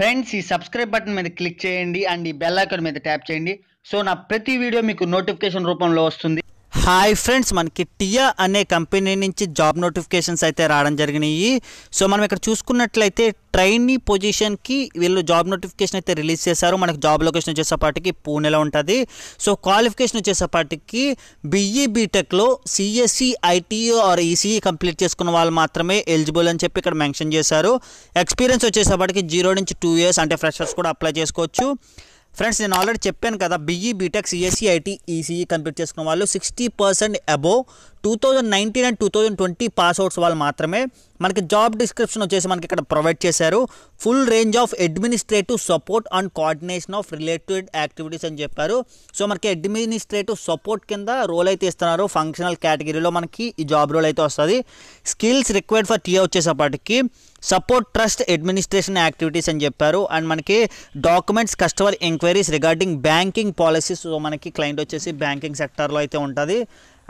friends ఈ subscribe button మీద click చేయండి అండ్ ఈ బెల్ ఐకాన్ మీద ట్యాప్ చేయండి సో నా ప్రతి వీడియో మీకు నోటిఫికేషన్ రూపంలో వస్తుంది హాయ్ ఫ్రెండ్స్ మనకి టియా అనే కంపెనీ నుంచి జాబ్ నోటిఫికేషన్స్ అయితే రావడం జరిగినాయి సో మనం ఇక్కడ చూసుకున్నట్లయితే ట్రైనీ పొజిషన్కి వీళ్ళు జాబ్ నోటిఫికేషన్ అయితే రిలీజ్ చేశారు మనకి జాబ్ లొకేషన్ వచ్చేసేపాటికి పూణేలో ఉంటుంది సో క్వాలిఫికేషన్ వచ్చేసేపాటికి బిఈ బీటెక్లో CSE IT or ECE complete చేసుకున్న వాళ్ళు మాత్రమే ఎలిజిబుల్ అని చెప్పి ఇక్కడ మెన్షన్ చేశారు ఎక్స్పీరియన్స్ వచ్చేసేపాటికి జీరో నుంచి టూ ఇయర్స్ అంటే ఫ్రెషర్స్ కూడా అప్లై చేసుకోవచ్చు ఫ్రెండ్స్ నేను ఆల్రెడీ చెప్పాను కదా BE BTech CSE IT ECE complete చేసుకున్న వాళ్ళు sixty percent above two thousand nineteen and two thousand twenty passouts వాళ్ళు మాత్రమే మనకి జాబ్ డిస్క్రిప్షన్ వచ్చేసి మనకి ఇక్కడ ప్రొవైడ్ చేశారు full range of administrative support and coordination of related activities అని చెప్పారు సో మనకి అడ్మినిస్ట్రేటివ్ సపోర్ట్ కింద రోల్ అయితే ఇస్తున్నారు ఫంక్షనల్ కేటగిరీలో మనకి ఈ జాబ్ రోల్ అయితే వస్తుంది స్కిల్స్ రిక్వైర్డ్ ఫర్ టీఏ వచ్చేసప్పటికి సపోర్ట్ ట్రస్ట్ అడ్మినిస్ట్రేషన్ యాక్టివిటీస్ అని చెప్పారు అండ్ మనకి documents customer enquiries regarding banking policies మనకి క్లయింట్ వచ్చేసి బ్యాంకింగ్ సెక్టార్లో అయితే ఉంటుంది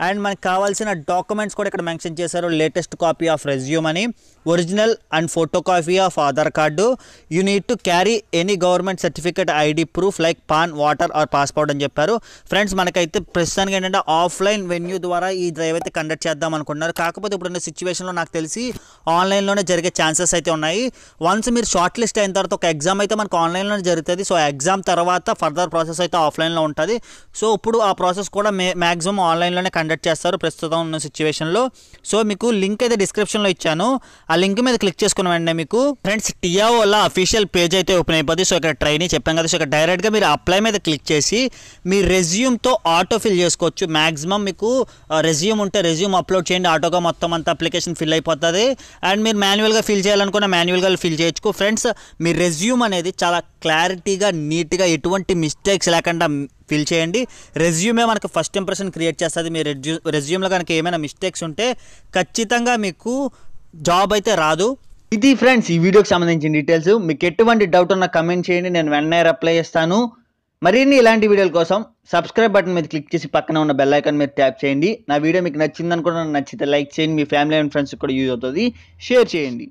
అండ్ మనకు కావాల్సిన డాక్యుమెంట్స్ కూడా ఇక్కడ మెన్షన్ చేశారు లేటెస్ట్ కాపీ ఆఫ్ రెజ్యూమ్ అని original and photo copy of Aadhaar card you need to carry any government certificate ID proof like PAN voter or passport అని చెప్పారు ఫ్రెండ్స్ మనకైతే ప్రస్తుతానికి ఏంటంటే ఆఫ్లైన్ వెన్యూ ద్వారా ఈ డ్రైవ్ అయితే కండక్ట్ చేద్దాం అనుకుంటున్నారు కాకపోతే ఇప్పుడున్న సిచ్యువేషన్లో నాకు తెలిసి ఆన్లైన్లోనే జరిగే ఛాన్సెస్ అయితే ఉన్నాయి వన్స్ మీరు షార్ట్ లిస్ట్ అయిన తర్వాత ఒక ఎగ్జామ్ అయితే మనకు ఆన్లైన్లోనే జరుగుతుంది సో ఎగ్జామ్ తర్వాత ఫర్దర్ ప్రాసెస్ అయితే ఆఫ్లైన్లో ఉంటుంది సో ఇప్పుడు ఆ ప్రాసెస్ కూడా మే మ్యాక్సిమం ఆన్లైన్లోనే కండక్ట్ కండక్ట్ చేస్తారు ప్రస్తుతం ఉన్న సిచ్యువేషన్లో సో మీకు లింక్ అయితే డిస్క్రిప్షన్లో ఇచ్చాను ఆ లింక్ మీద క్లిక్ చేసుకున్న వెంటనే మీకు ఫ్రెండ్స్ టియా అఫీషియల్ పేజ్ అయితే ఓపెన్ అయిపోతుంది సో ఇక్కడ ట్రైని చెప్పాం కదా సో ఇక్కడ డైరెక్ట్గా మీరు అప్లై మీద క్లిక్ చేసి మీ రెజ్యూమ్తో ఆటో ఫిల్ చేసుకోవచ్చు మ్యాక్సిమం మీకు రెజ్యూమ్ ఉంటే రెజ్యూమ్ అప్లోడ్ చేయండి ఆటోగా మొత్తం అంతా అప్లికేషన్ ఫిల్ అయిపోతుంది అండ్ మీరు మాన్యువల్గా ఫిల్ చేయాలనుకున్న మాన్యువల్గా ఫిల్ చేయొచ్చు ఫ్రెండ్స్ మీ రెజ్యూమ్ అనేది చాలా క్లారిటీగా నీట్గా ఎటువంటి మిస్టేక్స్ లేకుండా ఫిల్ చేయండి రెజ్యూమే మనకు ఫస్ట్ ఇంప్రెషన్ క్రియేట్ చేస్తుంది మీ రెజ్యూ రెజ్యూమ్లో కనుక ఏమైనా మిస్టేక్స్ ఉంటే ఖచ్చితంగా మీకు జాబ్ అయితే రాదు ఇది ఫ్రెండ్స్ ఈ వీడియోకి సంబంధించిన డీటెయిల్స్ మీకు ఎటువంటి డౌట్ ఉన్నా కమెంట్ చేయండి నేను వెంటనే రిప్లై చేస్తాను మరిన్ని ఇలాంటి వీడియోల కోసం సబ్స్క్రైబ్ బటన్ మీద క్లిక్ చేసి పక్కన ఉన్న బెల్ ఐకాన్ మీద ట్యాప్ చేయండి నా వీడియో మీకు నచ్చిందనుకున్నా నచ్చితే లైక్ చేయండి మీ ఫ్యామిలీ అండ్ ఫ్రెండ్స్ కూడా యూజ్ అవుతుంది షేర్ చేయండి